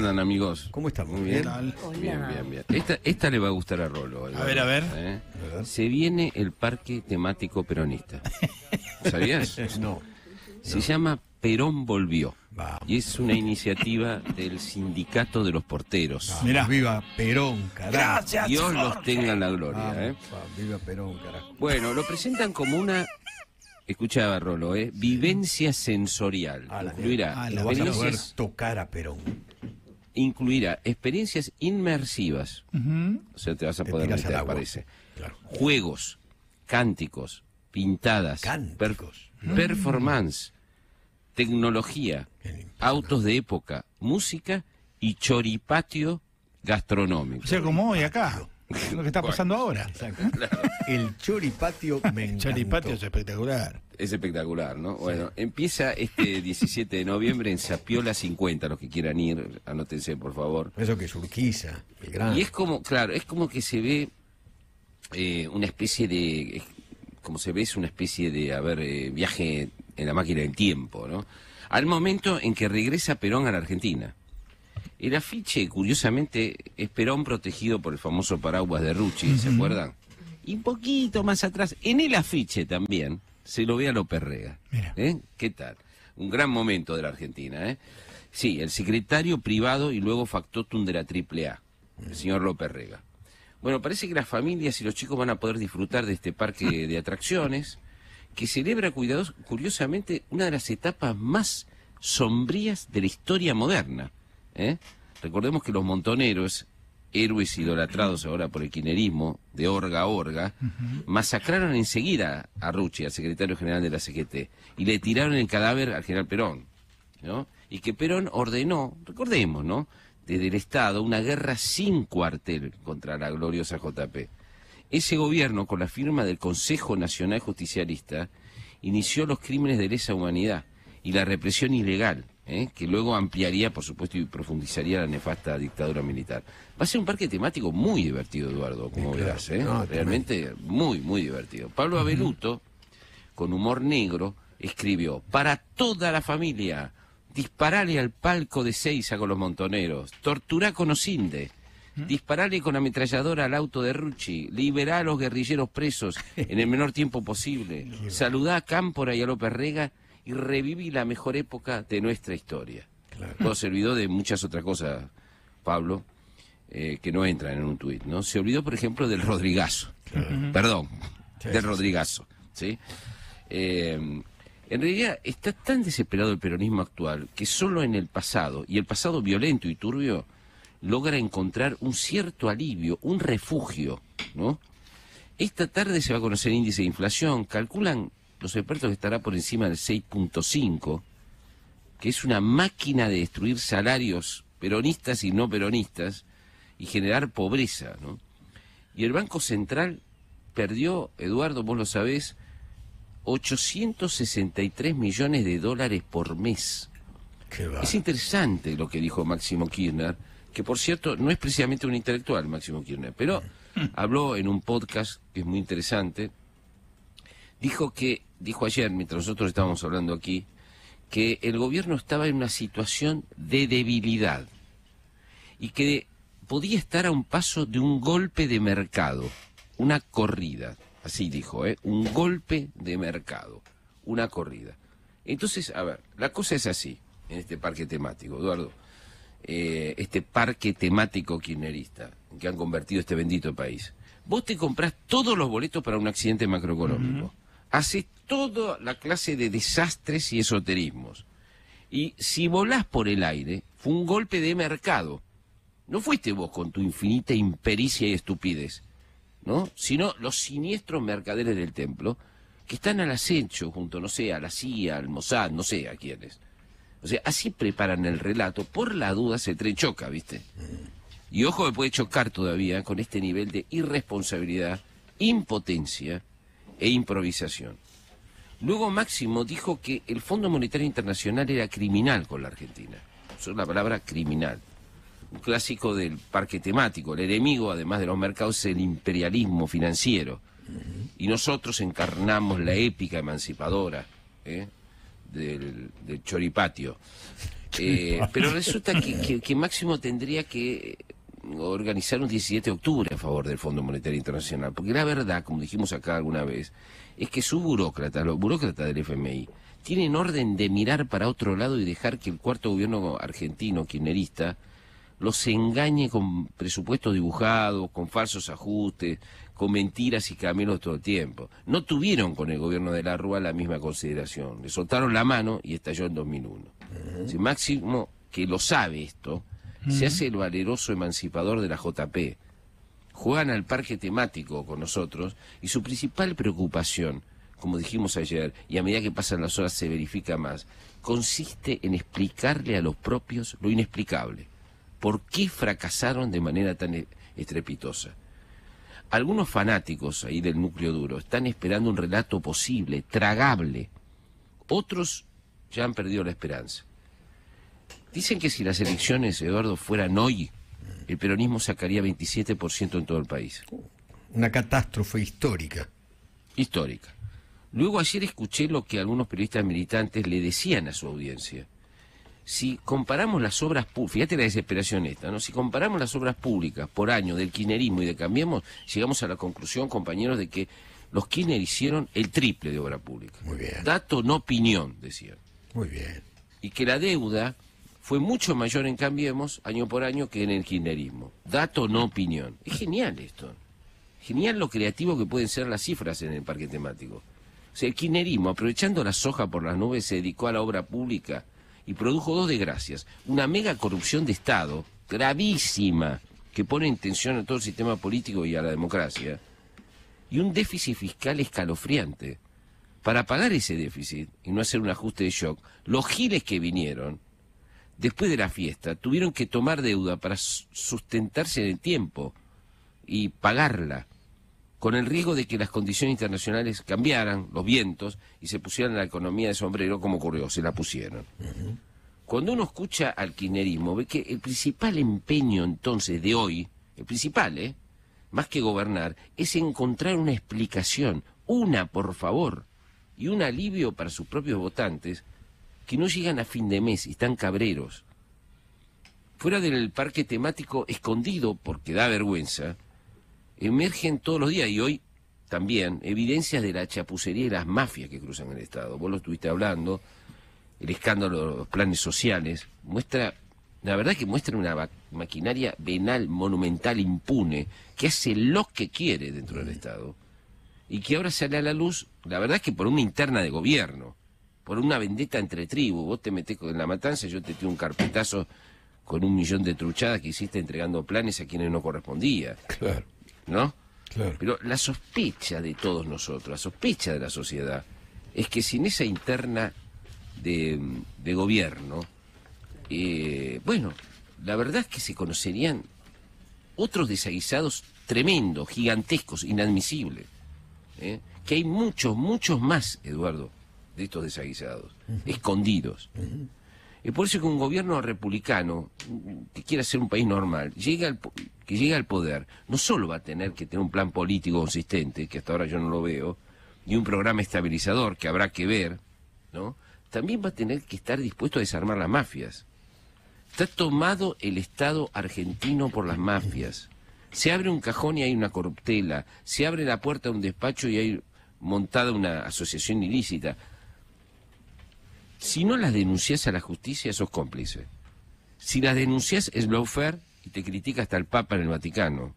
andan, amigos? ¿Cómo están? Muy bien. Bien, bien, bien. Esta, esta le va a gustar a Rolo. A ver, ¿Eh? a ver. Se viene el parque temático peronista. ¿Sabías? no. Se llama Perón Volvió. Y es una iniciativa del Sindicato de los Porteros. Mirá. Viva Perón, carajo. Gracias, Dios los tenga en la gloria. eh. viva Perón, carajo. Bueno, lo presentan como una escuchaba Rolo, ¿eh? vivencia sensorial. Ah, la, incluirá a poder tocar a Perón incluirá experiencias inmersivas. te vas a Juegos, cánticos, pintadas, percos, mm. performance, tecnología, autos de época, música y choripatio gastronómico. O sea, como hoy acá. Lo que está pasando ahora. El choripatio me El choripatio es espectacular. Es espectacular, ¿no? Bueno, empieza este 17 de noviembre en Sapiola 50, los que quieran ir, anótense, por favor. Eso que es Urquiza, Y es como, claro, es como que se ve eh, una especie de, como se ve, es una especie de, a ver, eh, viaje en la máquina del tiempo, ¿no? Al momento en que regresa Perón a la Argentina. El afiche, curiosamente, es Perón protegido por el famoso paraguas de Rucci, ¿se acuerdan? Y un poquito más atrás, en el afiche también, se lo ve a López Rega. ¿eh? ¿Qué tal? Un gran momento de la Argentina, ¿eh? Sí, el secretario privado y luego factotum de la AAA, el señor López Rega. Bueno, parece que las familias y los chicos van a poder disfrutar de este parque de atracciones que celebra cuidados, curiosamente una de las etapas más sombrías de la historia moderna. ¿eh? Recordemos que los montoneros héroes idolatrados ahora por el quinerismo, de orga a orga, masacraron enseguida a Rucci, al secretario general de la CGT, y le tiraron el cadáver al general Perón, ¿no? Y que Perón ordenó, recordemos, ¿no?, desde el Estado una guerra sin cuartel contra la gloriosa JP. Ese gobierno, con la firma del Consejo Nacional Justicialista, inició los crímenes de lesa humanidad y la represión ilegal, ¿eh? que luego ampliaría, por supuesto, y profundizaría la nefasta dictadura militar. Va a ser un parque temático muy divertido, Eduardo, como verás. ¿eh? Realmente muy, muy divertido. Pablo Aveluto, con humor negro, escribió, para toda la familia, disparale al palco de Seiza con los montoneros, torturá con Osinde. ¿Mm? Disparale con ametralladora al auto de Rucci, liberá a los guerrilleros presos en el menor tiempo posible, saludá a Cámpora y a López Rega revivir reviví la mejor época de nuestra historia. Todo se olvidó de muchas otras cosas, Pablo, eh, que no entran en un tuit, ¿no? Se olvidó, por ejemplo, del Rodrigazo. Perdón, del Rodrigazo, ¿sí? Eh, en realidad está tan desesperado el peronismo actual que solo en el pasado, y el pasado violento y turbio, logra encontrar un cierto alivio, un refugio, ¿no? Esta tarde se va a conocer el índice de inflación, calculan los expertos que estará por encima del 6.5, que es una máquina de destruir salarios peronistas y no peronistas y generar pobreza, Y el Banco Central perdió, Eduardo, vos lo sabés, 863 millones de dólares por mes. es interesante lo que dijo Máximo Kirchner, que por cierto no es precisamente un intelectual, Máximo Kirchner, pero habló en un podcast que es muy interesante, dijo que dijo ayer, mientras nosotros estábamos hablando aquí, que el gobierno estaba en una situación de debilidad y que podía estar a un paso de un golpe de mercado, una corrida, así dijo, ¿eh? un golpe de mercado, una corrida. Entonces, a ver, la cosa es así en este parque temático, Eduardo, eh, este parque temático kirchnerista que han convertido este bendito país. Vos te comprás todos los boletos para un accidente macroeconómico toda la clase de desastres y esoterismos. Y si volás por el aire, fue un golpe de mercado. No fuiste vos con tu infinita impericia y estupidez, ¿no? Sino los siniestros mercaderes del templo que están al acecho junto, no sé, a la CIA, al Mossad, no sé a quiénes. O sea, así preparan el relato, por la duda se trechoca, ¿viste? Y ojo me puede chocar todavía con este nivel de irresponsabilidad, impotencia e improvisación. Luego Máximo dijo que el Fondo Monetario Internacional era criminal con la Argentina. Eso es la palabra criminal. Un clásico del parque temático. El enemigo, además de los mercados, es el imperialismo financiero. Y nosotros encarnamos la épica emancipadora ¿eh? del, eh, choripatio. pero resulta que Máximo tendría que organizar un 17 de octubre a favor del Fondo Monetario Internacional, porque la verdad, como dijimos acá alguna vez, es que su burócrata, los burócratas del FMI, tienen orden de mirar para otro lado y dejar que el cuarto gobierno argentino kirchnerista los engañe con presupuestos dibujados, con falsos ajustes, con mentiras y caminos todo el tiempo. No tuvieron con el gobierno de la Rúa la misma consideración. Le soltaron la mano y estalló en 2001. máximo que lo sabe esto, se hace el valeroso emancipador de la JP. Juegan al parque temático con nosotros y su principal preocupación, como dijimos ayer, y a medida que pasan las horas se verifica más, consiste en explicarle a los propios lo inexplicable. ¿Por qué fracasaron de manera tan e-, estrepitosa? Algunos fanáticos ahí del núcleo duro están esperando un relato posible, tragable. Otros ya han perdido la esperanza. Dicen que si las elecciones, Eduardo, fueran hoy, el peronismo sacaría 27% en todo el país. Una catástrofe histórica. Histórica. Luego ayer escuché lo que algunos periodistas militantes le decían a su audiencia. Si comparamos las obras públicas, fíjate la desesperación esta, ¿no? Si comparamos las obras públicas por año del kinerismo y de Cambiemos, llegamos a la conclusión, compañeros, de que los kirchner hicieron el triple de obra pública. Muy bien. Dato, no opinión, decían. Muy bien. Y que la deuda fue mucho mayor en Cambiemos año por año que en el kirchnerismo. Dato, no opinión. Es genial esto. Genial lo creativo que pueden ser las cifras en el parque temático. O sea, el kirchnerismo, aprovechando la soja por las nubes, se dedicó a la obra pública y produjo dos desgracias. Una mega corrupción de Estado, gravísima, que pone en tensión a todo el sistema político y a la democracia, y un déficit fiscal escalofriante. Para pagar ese déficit y no hacer un ajuste de shock, los giles que vinieron después de la fiesta, tuvieron que tomar deuda para sustentarse en el tiempo y pagarla, con el riesgo de que las condiciones internacionales cambiaran, los vientos, y se pusieran la economía de sombrero como ocurrió, se la pusieron. Cuando uno escucha al kirchnerismo, ve que el principal empeño entonces de hoy, el principal, ¿eh? más que gobernar, es encontrar una explicación, una por favor, y un alivio para sus propios votantes que no llegan a fin de mes y están cabreros, fuera del parque temático, escondido porque da vergüenza, emergen todos los días y hoy también evidencias de la chapucería y las mafias que cruzan el Estado. Vos lo estuviste hablando, el escándalo de los planes sociales, muestra, la verdad que muestra una maquinaria venal, monumental, impune, que hace lo que quiere dentro del mm. Estado y que ahora sale a la luz, la verdad que por una interna de gobierno por una vendetta entre tribus. Vos te metés en la matanza, yo te tiro un carpetazo con un millón de truchadas que hiciste entregando planes a quienes no correspondía. Claro. ¿No? Claro. Pero la sospecha de todos nosotros, la sospecha de la sociedad, es que sin esa interna de, gobierno, eh, bueno, la verdad es que se conocerían otros desaguisados tremendos, gigantescos, inadmisibles. ¿eh? Que hay muchos, muchos más, Eduardo, de estos desaguisados, escondidos. Y por eso que un gobierno republicano, que quiera ser un país normal, que llegue al poder, no solo va a tener que tener un plan político consistente, que hasta ahora yo no lo veo, ...ni un programa estabilizador que habrá que ver, ¿no? También va a tener que estar dispuesto a desarmar las mafias. Está tomado el Estado argentino por las mafias. Se abre un cajón y hay una corruptela. Se abre la puerta de un despacho y hay montada una asociación ilícita. Si no las denuncias a la justicia, sos cómplice. Si las denuncias es blaufer y te critica hasta el Papa en el Vaticano.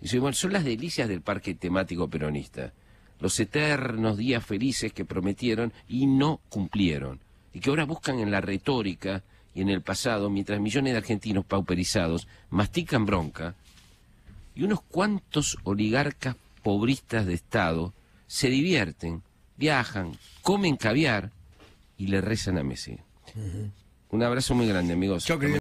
Y son las delicias del parque temático peronista. Los eternos días felices que prometieron y no cumplieron. Y que ahora buscan en la retórica y en el pasado, mientras millones de argentinos pauperizados mastican bronca, y unos cuantos oligarcas pobristas de Estado se divierten, viajan, comen caviar y le rezan a Messi. Un abrazo muy grande, amigos.